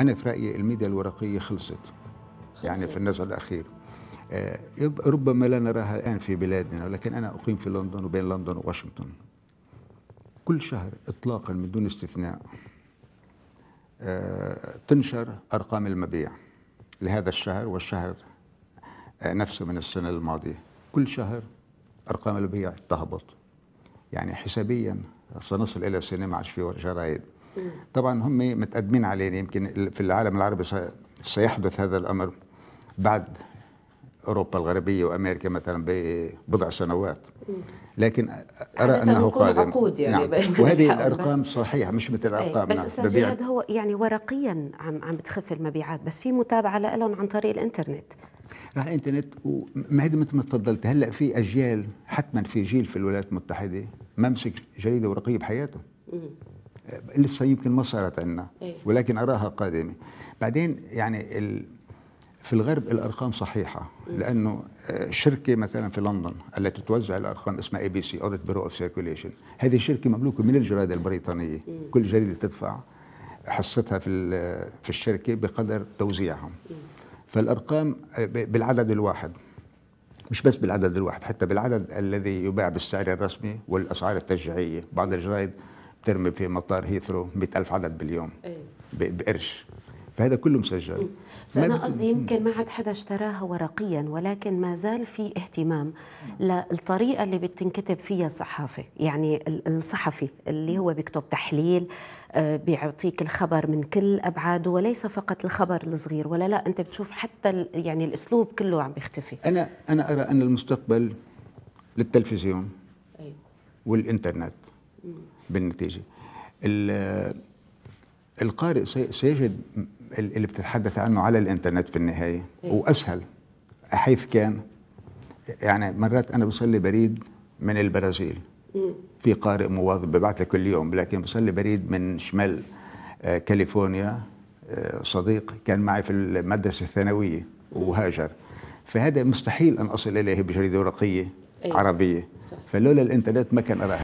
انا في رايي الميديا الورقيه خلصت, يعني في النزع الاخير آه، ربما لا نراها الان في بلادنا ولكن انا اقيم في لندن وبين لندن وواشنطن كل شهر اطلاقا من دون استثناء آه، تنشر ارقام المبيع لهذا الشهر والشهر آه، نفسه من السنه الماضيه كل شهر ارقام البيع تهبط يعني حسابيا سنصل الى سينما ما عادش في جرايد طبعا هم متقدمين علينا يمكن في العالم العربي سيحدث هذا الامر بعد اوروبا الغربيه وامريكا مثلا ببضع سنوات لكن ارى يعني انه قادم عقود يعني نعم. وهذه الارقام صحيحه مش مثل إيه، الارقام بس نعم. استاذ نعم. هو يعني ورقيا عم عم بتخف المبيعات بس في متابعه لهم عن طريق الانترنت راح الانترنت وما هي مثل ما تفضلت هلا في اجيال حتما في جيل في الولايات المتحده ممسك جريده ورقيه بحياته لسه يمكن ما صارت عندنا إيه. ولكن اراها قادمه بعدين يعني ال في الغرب الارقام صحيحه إيه. لانه آه، شركه مثلا في لندن التي توزع الارقام اسمها اي بي سي اوديت بيرو اوف سيركيوليشن هذه الشركه مملوكه من الجرائد البريطانيه إيه. كل جريده تدفع حصتها في في الشركه بقدر توزيعها فالارقام آه، بالعدد الواحد مش بس بالعدد الواحد حتى بالعدد الذي يباع بالسعر الرسمي والاسعار التشجيعيه بعض الجرائد بترمي في مطار هيثرو 100000 عدد باليوم أيه. بقرش فهذا كله مسجل بس انا قصدي يمكن ما عاد حدا اشتراها ورقيا ولكن ما زال في اهتمام للطريقه اللي بتنكتب فيها الصحافه يعني الصحفي اللي هو بيكتب تحليل آه، بيعطيك الخبر من كل ابعاده وليس فقط الخبر الصغير ولا لا انت بتشوف حتى يعني الاسلوب كله عم بيختفي انا انا ارى ان المستقبل للتلفزيون إيه. والانترنت بالنتيجه القارئ سيجد اللي بتتحدث عنه على الانترنت في النهايه إيه. واسهل حيث كان يعني مرات انا بصلي بريد من البرازيل إيه. في قارئ مواظب ببعث لك كل يوم لكن بصلي بريد من شمال آه، كاليفورنيا آه، صديق كان معي في المدرسه الثانويه إيه. وهاجر فهذا مستحيل ان اصل اليه بجريده ورقيه عربيه صح. فلولا الانترنت ما كان اراها